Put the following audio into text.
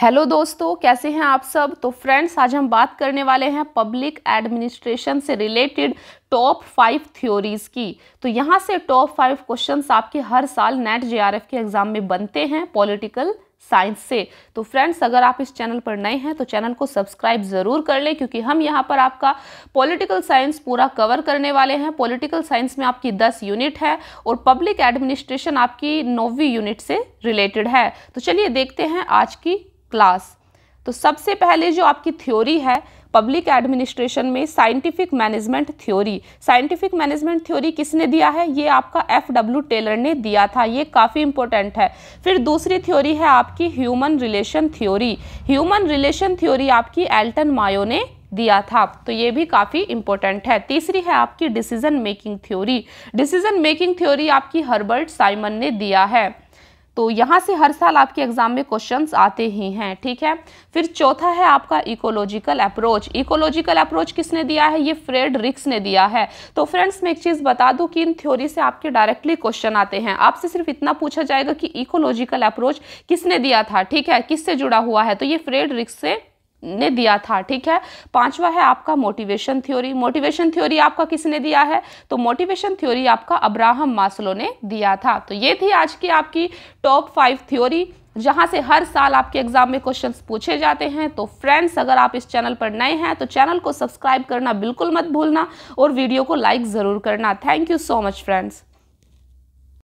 hello दोस्तों कैसे हैं आप सब तो फ्रेंड्स आज हम बात करने वाले हैं पब्लिक एडमिनिस्ट्रेशन से रिलेटेड टॉप फाइव थ्योरीज की तो यहाँ से टॉप फाइव क्वेश्चंस आपके हर साल नेट जेआरएफ के एग्जाम में बनते हैं पॉलिटिकल साइंस से तो फ्रेंड्स अगर आप इस चैनल पर नए हैं तो चैनल को सब्सक्राइब ज़रूर कर लें क्योंकि हम यहाँ पर आपका पॉलिटिकल साइंस पूरा कवर करने वाले हैं पॉलिटिकल साइंस में आपकी 10 यूनिट है और पब्लिक एडमिनिस्ट्रेशन आपकी नौवीं यूनिट से रिलेटेड है तो चलिए देखते हैं आज की क्लास तो सबसे पहले जो आपकी थ्योरी है पब्लिक एडमिनिस्ट्रेशन में scientific management theory scientific management theory किसने दिया है ये आपका एफ डब्ल्यू टेलर ने दिया था ये काफ़ी इंपॉर्टेंट है फिर दूसरी थ्योरी है आपकी human relation theory human relation theory आपकी एल्टन मायो ने दिया था तो ये भी काफ़ी इंपॉर्टेंट है तीसरी है आपकी decision making theory decision making theory आपकी हर्बर्ट साइमन ने दिया है तो यहाँ से हर साल आपके एग्ज़ाम में क्वेश्चंस आते ही हैं ठीक है फिर चौथा है आपका इकोलॉजिकल अप्रोच इकोलॉजिकल अप्रोच किसने दिया है ये फ्रेड रिक्स ने दिया है तो फ्रेंड्स मैं एक चीज़ बता दूँ कि इन थ्योरी से आपके डायरेक्टली क्वेश्चन आते हैं आपसे सिर्फ इतना पूछा जाएगा कि इकोलॉजिकल अप्रोच किसने दिया था ठीक है किससे जुड़ा हुआ है तो ये फ्रेड रिक्स से ने दिया था ठीक है पांचवा है आपका मोटिवेशन थ्योरी मोटिवेशन थ्योरी आपका किसने दिया है तो मोटिवेशन थ्योरी आपका अब्राहम मासलो ने दिया था तो ये थी आज की आपकी टॉप फाइव थ्योरी जहाँ से हर साल आपके एग्जाम में क्वेश्चंस पूछे जाते हैं तो फ्रेंड्स अगर आप इस चैनल पर नए हैं तो चैनल को सब्सक्राइब करना बिल्कुल मत भूलना और वीडियो को लाइक ज़रूर करना thank you so much friends